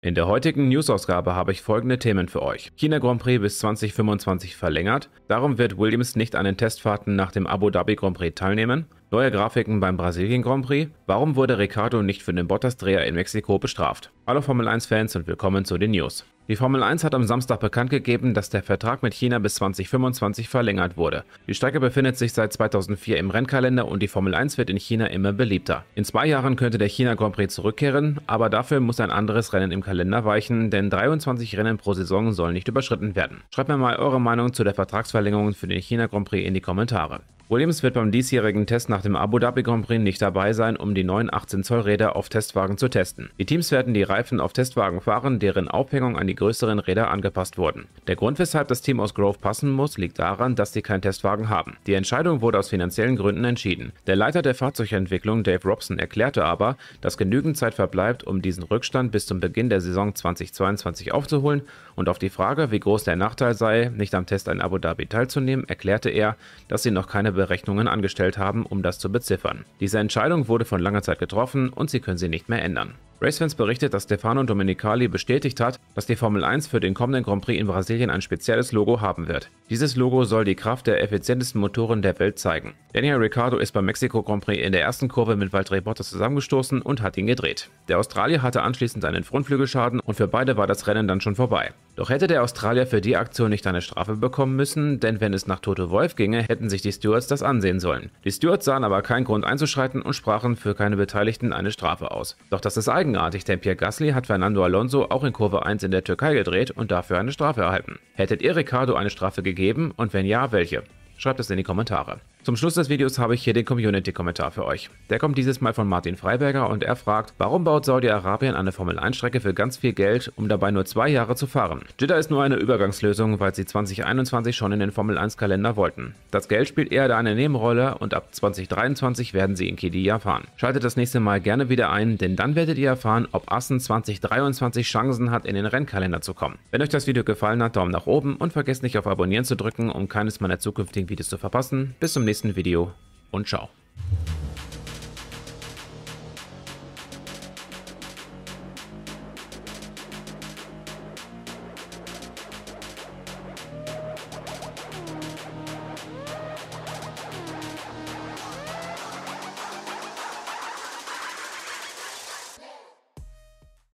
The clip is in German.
In der heutigen News-Ausgabe habe ich folgende Themen für euch. China Grand Prix bis 2025 verlängert, darum wird Williams nicht an den Testfahrten nach dem Abu Dhabi Grand Prix teilnehmen, neue Grafiken beim Brasilien Grand Prix, warum wurde Ricardo nicht für den Bottas-Dreher in Mexiko bestraft. Hallo Formel 1-Fans und willkommen zu den News. Die Formel 1 hat am Samstag bekannt gegeben, dass der Vertrag mit China bis 2025 verlängert wurde. Die Strecke befindet sich seit 2004 im Rennkalender und die Formel 1 wird in China immer beliebter. In zwei Jahren könnte der China Grand Prix zurückkehren, aber dafür muss ein anderes Rennen im Kalender weichen, denn 23 Rennen pro Saison sollen nicht überschritten werden. Schreibt mir mal eure Meinung zu der Vertragsverlängerung für den China Grand Prix in die Kommentare. Williams wird beim diesjährigen Test nach dem Abu Dhabi Grand Prix nicht dabei sein, um die neuen 18 Zoll Räder auf Testwagen zu testen. Die Teams werden die Reifen auf Testwagen fahren, deren Aufhängung an die größeren Räder angepasst wurden. Der Grund, weshalb das Team aus Grove passen muss, liegt daran, dass sie keinen Testwagen haben. Die Entscheidung wurde aus finanziellen Gründen entschieden. Der Leiter der Fahrzeugentwicklung, Dave Robson, erklärte aber, dass genügend Zeit verbleibt, um diesen Rückstand bis zum Beginn der Saison 2022 aufzuholen und auf die Frage, wie groß der Nachteil sei, nicht am Test an Abu Dhabi teilzunehmen, erklärte er, dass sie noch keine Berechnungen angestellt haben, um das zu beziffern. Diese Entscheidung wurde von langer Zeit getroffen und sie können sie nicht mehr ändern. Racefans berichtet, dass Stefano Domenicali bestätigt hat, dass die Formel 1 für den kommenden Grand Prix in Brasilien ein spezielles Logo haben wird. Dieses Logo soll die Kraft der effizientesten Motoren der Welt zeigen. Daniel Ricciardo ist beim Mexiko Grand Prix in der ersten Kurve mit Valtteri Bottas zusammengestoßen und hat ihn gedreht. Der Australier hatte anschließend einen Frontflügelschaden und für beide war das Rennen dann schon vorbei. Doch hätte der Australier für die Aktion nicht eine Strafe bekommen müssen, denn wenn es nach Toto Wolf ginge, hätten sich die Stewards das ansehen sollen. Die Stewards sahen aber keinen Grund einzuschreiten und sprachen für keine Beteiligten eine Strafe aus. Doch das ist eigenartig, denn Pierre Gasly hat Fernando Alonso auch in Kurve 1 in der Türkei gedreht und dafür eine Strafe erhalten. Hättet ihr Ricciardo eine Strafe gegeben und wenn ja, welche? Schreibt es in die Kommentare. Zum Schluss des Videos habe ich hier den Community-Kommentar für euch. Der kommt dieses Mal von Martin Freiberger und er fragt, warum baut Saudi-Arabien eine Formel-1-Strecke für ganz viel Geld, um dabei nur zwei Jahre zu fahren? Jeddah ist nur eine Übergangslösung, weil sie 2021 schon in den Formel-1-Kalender wollten. Das Geld spielt eher da eine Nebenrolle und ab 2023 werden sie in Qiddiya fahren. Schaltet das nächste Mal gerne wieder ein, denn dann werdet ihr erfahren, ob Assen 2023 Chancen hat, in den Rennkalender zu kommen. Wenn euch das Video gefallen hat, Daumen nach oben und vergesst nicht auf Abonnieren zu drücken, um keines meiner zukünftigen Videos zu verpassen. Bis zum nächsten Mal nächsten Video und ciao.